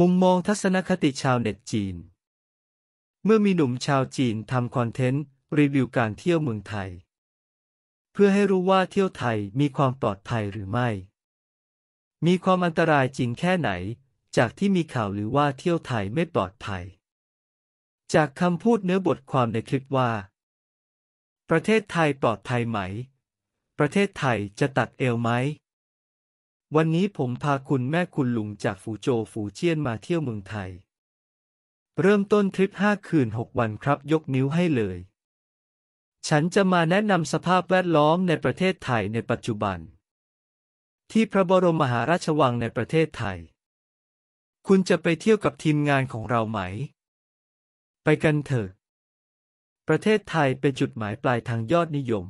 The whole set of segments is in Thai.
มุมมองทัศนคติชาวเน็ตจีน เมื่อมีหนุ่มชาวจีนทำคอนเทนต์รีวิวการเที่ยวเมืองไทย เพื่อให้รู้ว่าเที่ยวไทยมีความปลอดภัยหรือไม่ มีความอันตรายจริงแค่ไหน จากที่มีข่าวหรือว่าเที่ยวไทยไม่ปลอดภัย จากคำพูดเนื้อบทความในคลิปว่า ประเทศไทยปลอดภัยไหม ประเทศไทยจะตัดเอวไหมวันนี้ผมพาคุณแม่คุณลุงจากฝูโจฝูเจี้ยนมาเที่ยวเมืองไทย เริ่มต้นทริปห้าคืนหกวันครับ ยกนิ้วให้เลย ฉันจะมาแนะนำสภาพแวดล้อมในประเทศไทยในปัจจุบัน ที่พระบรมมหาราชวังในประเทศไทย คุณจะไปเที่ยวกับทีมงานของเราไหม ไปกันเถอะ ประเทศไทยเป็นจุดหมายปลายทางยอดนิยม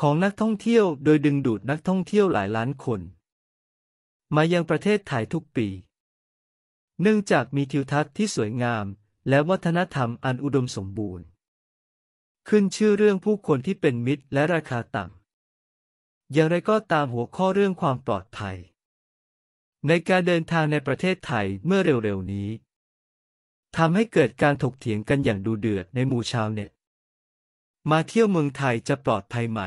ของนักท่องเที่ยวโดยดึงดูดนักท่องเที่ยวหลายล้านคน มายังประเทศไทยทุกปี เนื่องจากมีทิวทัศน์ที่สวยงามและวัฒนธรรมอันอุดมสมบูรณ์ ขึ้นชื่อเรื่องผู้คนที่เป็นมิตรและราคาต่ำ อย่างไรก็ตามหัวข้อเรื่องความปลอดภัย ในการเดินทางในประเทศไทย เมื่อเร็วๆนี้ทำให้เกิดการถกเถียงกันอย่างดูเดือดในหมู่ชาวเน็ตมาเที่ยวเมืองไทยจะปลอดภัยไหม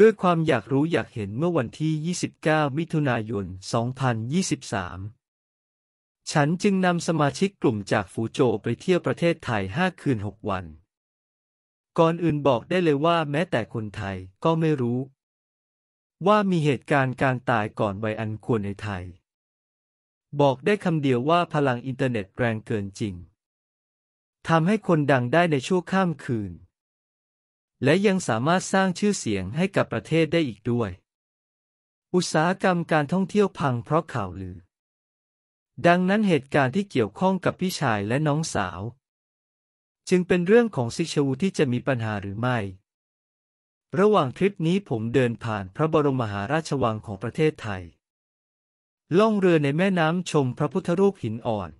ด้วยความอยากรู้อยากเห็นเมื่อวันที่ 29 มิถุนายน 2023 ฉันจึงนำสมาชิกกลุ่มจากฝูโจไปเที่ยวประเทศไทย 5 คืน 6 วัน ก่อนอื่นบอกได้เลยว่าแม้แต่คนไทยก็ไม่รู้ ว่ามีเหตุการณ์การตายก่อนวัยอันควรในไทย บอกได้คำเดียวว่าพลังอินเทอร์เน็ตแรงเกินจริงทำให้คนดังได้ในชั่วข้ามคืนและยังสามารถสร้างชื่อเสียงให้กับประเทศได้อีกด้วย อุตสาหกรรมการท่องเที่ยวพังเพราะข่าวลือ ดังนั้นเหตุการณ์ที่เกี่ยวข้องกับพี่ชายและน้องสาว จึงเป็นเรื่องของซิชวูที่จะมีปัญหาหรือไม่ ระหว่างทริปนี้ผมเดินผ่านพระบรมมหาราชวังของประเทศไทย ล่องเรือในแม่น้ำชมพระพุทธรูปหินอ่อน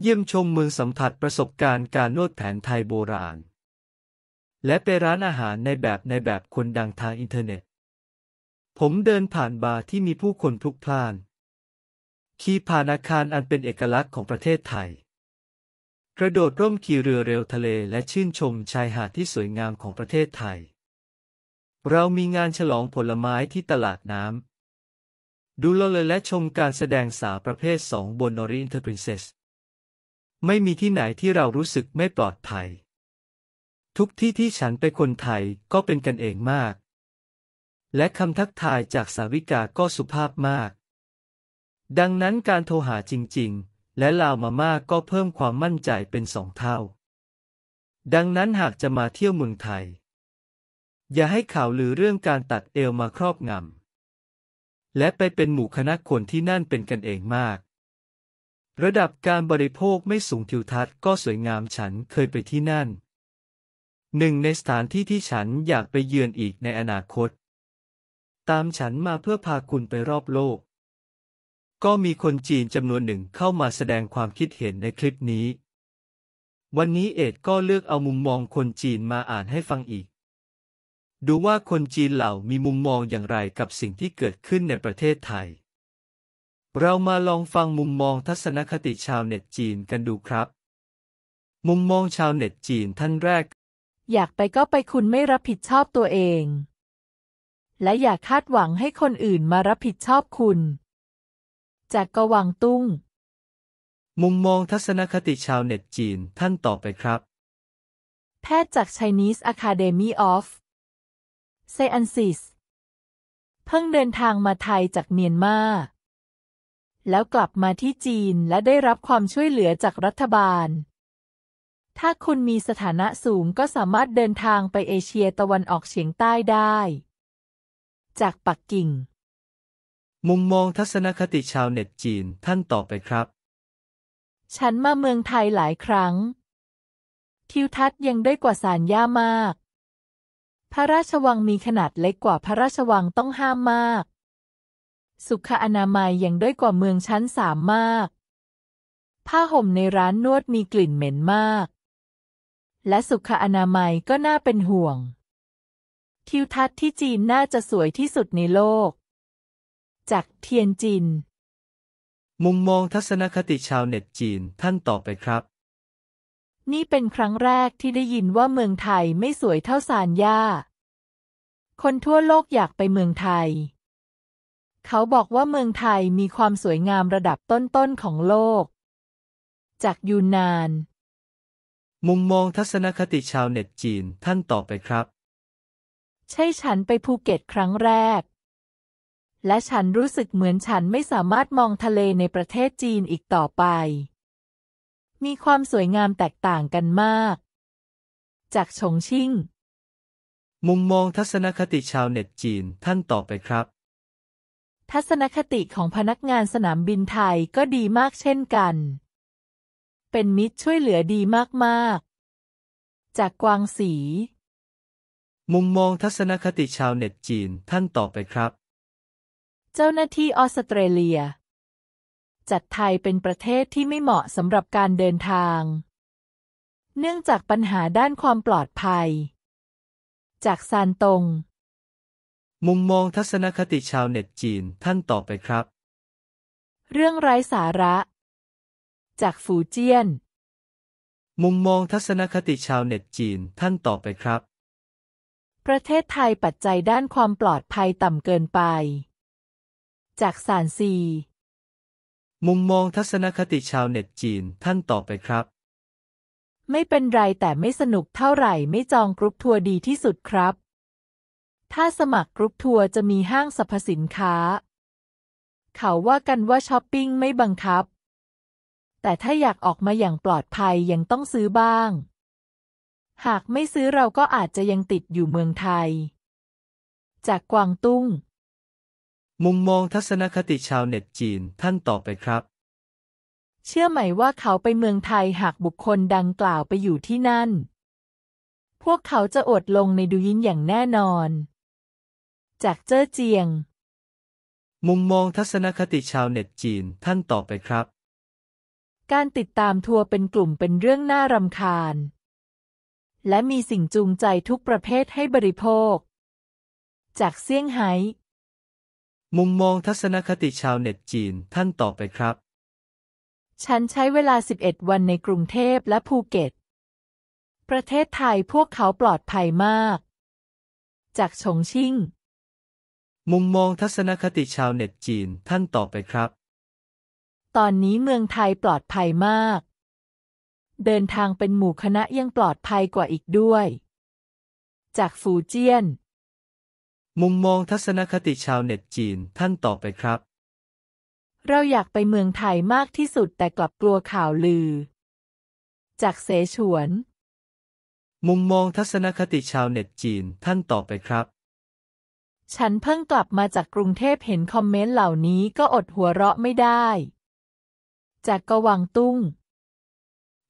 เยี่ยมชมเมืองสัมผัสประสบการณ์การนวดแผนไทยโบราณและไปร้านอาหารในแบบในแบบคนดังทางอินเทอร์เน็ต ผมเดินผ่านบาร์ที่มีผู้คนพลุกพล่าน ขี่ผ่านอาคารอันเป็นเอกลักษณ์ของประเทศไทย กระโดดร่มขี่เรือเร็วทะเลและชื่นชมชายหาดที่สวยงามของประเทศไทย เรามีงานฉลองผลไม้ที่ตลาดน้ำ ดูลเลยและชมการแสดงสาวประเภทสองบนนอรอินเทอร์พรินเซส ไม่มีที่ไหนที่เรารู้สึกไม่ปลอดภัยทุกที่ที่ฉันไปคนไทยก็เป็นกันเองมาก และคำทักทายจากสาวิกา ก็สุภาพมาก ดังนั้นการโทรหาจริง ๆ และลาวมาม่าก็เพิ่มความมั่นใจเป็นสองเท่า ดังนั้นหากจะมาเที่ยวเมืองไทย อย่าให้ข่าวหรือเรื่องการตัดเอวมาครอบงำและไปเป็นหมู่คณะคนที่นั่นเป็นกันเองมาก ระดับการบริโภคไม่สูงทิวทัศน์ก็สวยงามฉันเคยไปที่นั่นหนึ่งในสถานที่ที่ฉันอยากไปเยือนอีกในอนาคต ตามฉันมาเพื่อพาคุณไปรอบโลก ก็มีคนจีนจำนวนหนึ่งเข้ามาแสดงความคิดเห็นในคลิปนี้ วันนี้เอ็ดก็เลือกเอามุมมองคนจีนมาอ่านให้ฟังอีก ดูว่าคนจีนเหล่ามีมุมมองอย่างไรกับสิ่งที่เกิดขึ้นในประเทศไทย เรามาลองฟังมุมมองทัศนคติชาวเน็ตจีนกันดูครับ มุมมองชาวเน็ตจีนท่านแรกอยากไปก็ไปคุณไม่รับผิดชอบตัวเอง และอย่าคาดหวังให้คนอื่นมารับผิดชอบคุณ จากกวังตุ้ง มุมมองทัศนคติชาวเน็ตจีนท่านต่อไปครับ แพทย์จาก Chinese Academy of Sciences เพิ่งเดินทางมาไทยจากเมียนมาแล้วกลับมาที่จีนและได้รับความช่วยเหลือจากรัฐบาลถ้าคุณมีสถานะสูงก็สามารถเดินทางไปเอเชียตะวันออกเฉียงใต้ได้ จากปักกิ่ง มุมมองทัศนคติชาวเน็ตจีนท่านต่อไปครับ ฉันมาเมืองไทยหลายครั้งทิวทัศน์ยังได้กว่าสารย่ามาก พระราชวังมีขนาดเล็กกว่าพระราชวังต้องห้ามมาก สุขอนามัยยังด้อยกว่าเมืองชั้นสามมาก ผ้าห่มในร้านนวดมีกลิ่นเหม็นมากและสุขอนามัยก็น่าเป็นห่วง ทิวทัศน์ที่จีนน่าจะสวยที่สุดในโลก จากเทียนจิน มุมมองทัศนคติชาวเน็ตจีนท่านต่อไปครับ นี่เป็นครั้งแรกที่ได้ยินว่าเมืองไทยไม่สวยเท่าซานย่า คนทั่วโลกอยากไปเมืองไทย เขาบอกว่าเมืองไทยมีความสวยงามระดับต้นๆของโลก จากยูนานมุมมองทัศนคติชาวเน็ตจีนท่านตอบไปครับ ใช่ฉันไปภูเก็ตครั้งแรก และฉันรู้สึกเหมือนฉันไม่สามารถมองทะเลในประเทศจีนอีกต่อไป มีความสวยงามแตกต่างกันมาก จากชงชิ่ง มุมมองทัศนคติชาวเน็ตจีนท่านตอบไปครับ ทัศนคติของพนักงานสนามบินไทยก็ดีมากเช่นกันเป็นมิตรช่วยเหลือดีมากๆ จากกวางสี มุมมองทัศนคติชาวเน็ตจีนท่านต่อไปครับ เจ้าหน้าที่ออสเตรเลีย จัดไทยเป็นประเทศที่ไม่เหมาะสำหรับการเดินทาง เนื่องจากปัญหาด้านความปลอดภัย จากซานตง มุมมองทัศนคติชาวเน็ตจีนท่านต่อไปครับ เรื่องไร้สาระจากฝูเจี้ยน มุมมองทัศนคติชาวเน็ตจีนท่านต่อไปครับ ประเทศไทยปัจจัยด้านความปลอดภัยต่ำเกินไป จากสารซี มุมมองทัศนคติชาวเน็ตจีนท่านต่อไปครับ ไม่เป็นไรแต่ไม่สนุกเท่าไหร่ไม่จองกรุ๊ปทัวร์ดีที่สุดครับ ถ้าสมัครกรุ๊ปทัวร์จะมีห้างสรรพสินค้า เขาว่ากันว่าช้อปปิ้งไม่บังคับแต่ถ้าอยากออกมาอย่างปลอดภัยยังต้องซื้อบ้าง หากไม่ซื้อเราก็อาจจะยังติดอยู่เมืองไทย จากกวางตุ้ง มุมมองทัศนคติชาวเน็ตจีนท่านต่อไปครับ เชื่อไหมว่าเขาไปเมืองไทยหากบุคคลดังกล่าวไปอยู่ที่นั่น พวกเขาจะอดลงในดูยินอย่างแน่นอน จากเจ้อเจียง มุมมองทัศนคติชาวเน็ตจีนท่านต่อไปครับการติดตามทัวร์เป็นกลุ่มเป็นเรื่องน่ารำคาญ และมีสิ่งจูงใจทุกประเภทให้บริโภค จากเซี่ยงไฮ้ มุมมองทัศนคติชาวเน็ตจีนท่านต่อไปครับ ฉันใช้เวลา 11 วันในกรุงเทพและภูเก็ต ประเทศไทยพวกเขาปลอดภัยมาก จากชงชิ่ง มุมมองทัศนคติชาวเน็ตจีนท่านต่อไปครับตอนนี้เมืองไทยปลอดภัยมาก เดินทางเป็นหมู่คณะยังปลอดภัยกว่าอีกด้วย จากฟูเจียน มุมมองทัศนคติชาวเน็ตจีนท่านตอบไปครับ เราอยากไปเมืองไทยมากที่สุดแต่กลับกลัวข่าวลือ จากเสฉวน มุมมองทัศนคติชาวเน็ตจีนท่านตอบไปครับ ฉันเพิ่งกลับมาจากกรุงเทพเห็นคอมเมนต์เหล่านี้ก็อดหัวเราะไม่ได้จากกวังตุ้ง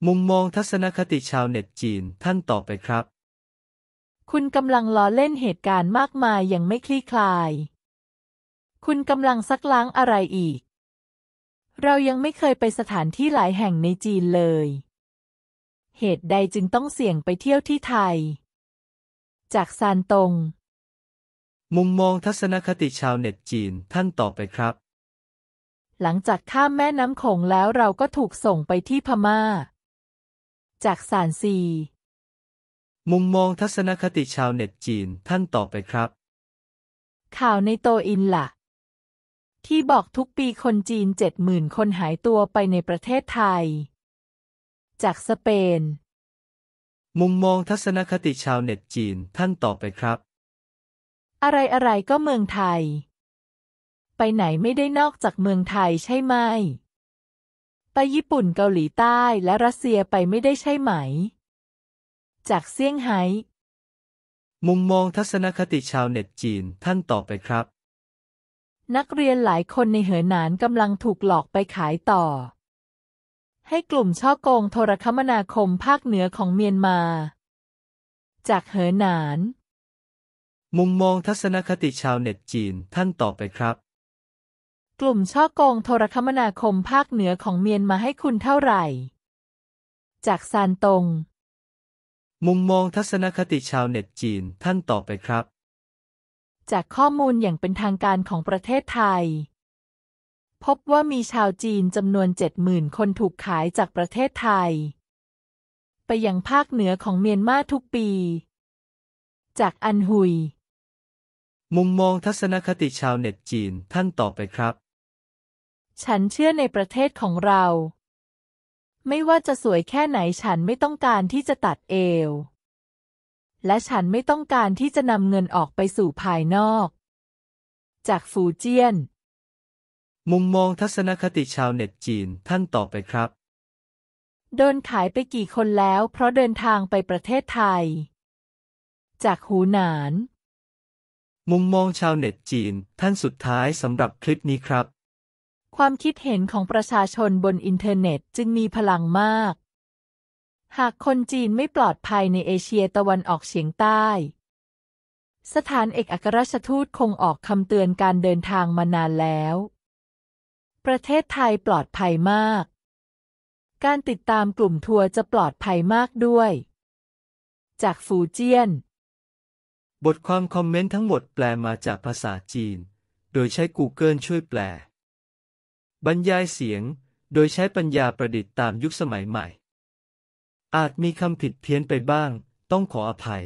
มุมมองทัศนคติชาวเน็ตจีนท่านต่อไปครับ คุณกำลังล้อเล่นเหตุการณ์มากมายอย่างไม่คลี่คลาย คุณกำลังซักล้างอะไรอีก เรายังไม่เคยไปสถานที่หลายแห่งในจีนเลย เหตุใดจึงต้องเสี่ยงไปเที่ยวที่ไทย จากซานตง มุมมองทัศนคติชาวเน็ตจีนท่านต่อไปครับหลังจากข้ามแม่น้ำโขงแล้วเราก็ถูกส่งไปที่พม่า จากสารซี มุมมองทัศนคติชาวเน็ตจีนท่านต่อไปครับ ข่าวในโตอินละ่ะ ที่บอกทุกปีคนจีนเจ็ดหมื่นคนหายตัวไปในประเทศไทย จากสเปน มุมมองทัศนคติชาวเน็ตจีนท่านต่อไปครับ อะไรอะไรก็เมืองไทยไปไหนไม่ได้นอกจากเมืองไทยใช่ไหม ไปญี่ปุ่นเกาหลีใต้และรัสเซียไปไม่ได้ใช่ไหม จากเซี่ยงไฮ้ มุมมองทัศนคติชาวเน็ตจีนท่านตอบไปครับ นักเรียนหลายคนในเหอหนานกำลังถูกหลอกไปขายต่อ ให้กลุ่มช่อโกงโทรคมนาคมภาคเหนือของเมียนมา จากเหอหนาน มุมมองทัศนคติชาวเน็ตจีนท่านตอบไปครับกลุ่มช่อโกงโทรคมนาคมภาคเหนือของเมียนมาให้คุณเท่าไหร่ จากซานตง มุมมองทัศนคติชาวเน็ตจีนท่านต่อไปครับ จากข้อมูลอย่างเป็นทางการของประเทศไทย พบว่ามีชาวจีนจำนวนหม0 0 0 คนถูกขายจากประเทศไทย ไปยังภาคเหนือของเมียนมาทุกปี จากอันหุย มุมมองทัศนคติชาวเน็ตจีนท่านต่อไปครับฉันเชื่อในประเทศของเรา ไม่ว่าจะสวยแค่ไหนฉันไม่ต้องการที่จะตัดเอว และฉันไม่ต้องการที่จะนำเงินออกไปสู่ภายนอก จากฟูเจียน มุมมองทัศนคติชาวเน็ตจีนท่านตอบไปครับโดนขายไปกี่คนแล้วเพราะเดินทางไปประเทศไทย จากหูหนาน มุมมองชาวเน็ตจีน ท่านสุดท้ายสำหรับคลิปนี้ครับความคิดเห็นของประชาชนบนอินเทอร์เน็ตจึงมีพลังมาก หากคนจีนไม่ปลอดภัยในเอเชียตะวันออกเฉียงใต้ สถานเอกอัครราชทูตคงออกคำเตือนการเดินทางมานานแล้ว ประเทศไทยปลอดภัยมาก การติดตามกลุ่มทัวร์จะปลอดภัยมากด้วย จากฟูเจียน บทความคอมเมนต์ทั้งหมดแปลมาจากภาษาจีน โดยใช้ Google ช่วยแปลบรรยายเสียงโดยใช้ปัญญาประดิษฐ์ตามยุคสมัยใหม่ อาจมีคำผิดเพี้ยนไปบ้าง ต้องขออภัย